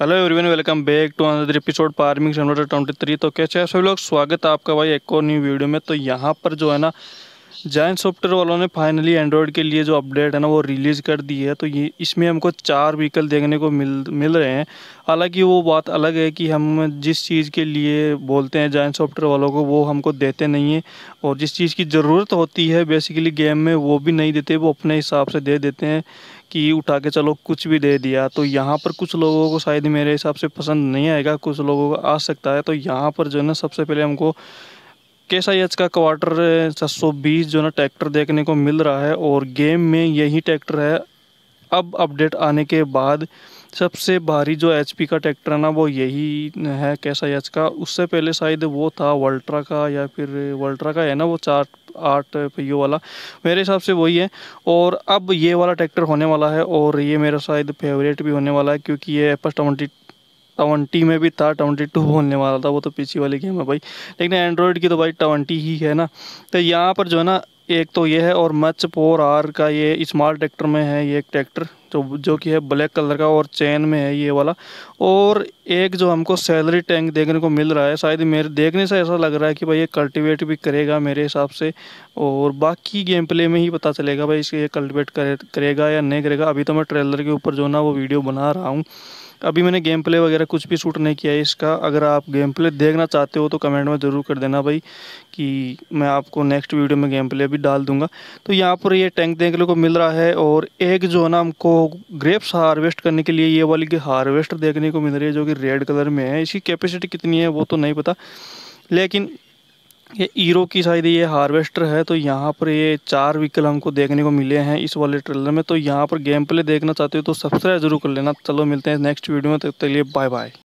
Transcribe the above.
hello everyone welcome back to another episode farming twenty three तो कैसे है सभी लोग स्वागत है आपका भाई एक और न्यू वीडियो में तो यहाँ पर जो है ना जायंट सॉफ्टवेयर वालों ने फाइनली एंड्रॉयड के लिए जो अपडेट है ना वो रिलीज़ कर दी है तो ये इसमें हमको चार व्हीकल देखने को मिल मिल रहे हैं हालांकि वो बात अलग है कि हम जिस चीज़ के लिए बोलते हैं जैन सॉफ्टवेयर वालों को वो हमको देते नहीं हैं और जिस चीज़ की ज़रूरत होती है बेसिकली गेम में वो भी नहीं देते वो अपने हिसाब से दे देते हैं कि उठा के चलो कुछ भी दे दिया तो यहाँ पर कुछ लोगों को शायद मेरे हिसाब से पसंद नहीं आएगा कुछ लोगों को आ सकता है तो यहाँ पर जो है ना सबसे पहले हमको केस आई एच का क्वार्टर सात सौ बीस जो ना ट्रैक्टर देखने को मिल रहा है और गेम में यही ट्रैक्टर है अब अपडेट आने के बाद सबसे भारी जो एच पी का ट्रैक्टर है ना वो यही है कैसा एच का उससे पहले शायद वो था वल्ट्रा का या फिर वल्ट्रा का है ना वो चार आठ पहियों वाला मेरे हिसाब से वही है और अब ये वाला ट्रैक्टर होने वाला है और ये मेरा शायद फेवरेट भी होने वाला है क्योंकि ये एपस ट्वेंटी ट्वेंटी में भी था ट्वेंटी टू बोलने वाला था वो तो पीछे वाली गेम है भाई लेकिन एंड्रॉयड की तो भाई ट्वेंटी ही है ना तो यहाँ पर जो है ना एक तो ये है और मच फोर आर का ये स्मार्ट ट्रैक्टर में है ये एक ट्रैक्टर तो जो कि है ब्लैक कलर का और चैन में है ये वाला और एक जो हमको सैलरी टैंक देखने को मिल रहा है शायद मेरे देखने से ऐसा लग रहा है कि भाई ये कल्टिवेट भी करेगा मेरे हिसाब से और बाकी गेम प्ले में ही पता चलेगा भाई इसके ये कल्टिवेट करे, करेगा या नहीं करेगा अभी तो मैं ट्रेलर के ऊपर जो ना वो वीडियो बना रहा हूँ अभी मैंने गेम प्ले वगैरह कुछ भी शूट नहीं किया है इसका अगर आप गेम प्ले देखना चाहते हो तो कमेंट में ज़रूर कर देना भाई कि मैं आपको नेक्स्ट वीडियो में गेम प्ले भी डाल दूंगा तो यहाँ पर ये टैंक देखने को मिल रहा है और एक जो है ना हमको ग्रेप्स हार्वेस्ट करने के लिए ये वाली की हार्वेस्ट देखने को मिल रही है जो कि रेड कलर में है इसकी कैपेसिटी कितनी है वो तो नहीं पता लेकिन ये ईरो की शायद ये हार्वेस्टर है तो यहाँ पर ये चार व्हीकल हमको देखने को मिले हैं इस वाले ट्रेलर में तो यहाँ पर गेम प्ले देखना चाहते हो तो सब्सक्राइब जरूर कर लेना चलो मिलते हैं नेक्स्ट वीडियो में तब तक लिए बाय बाय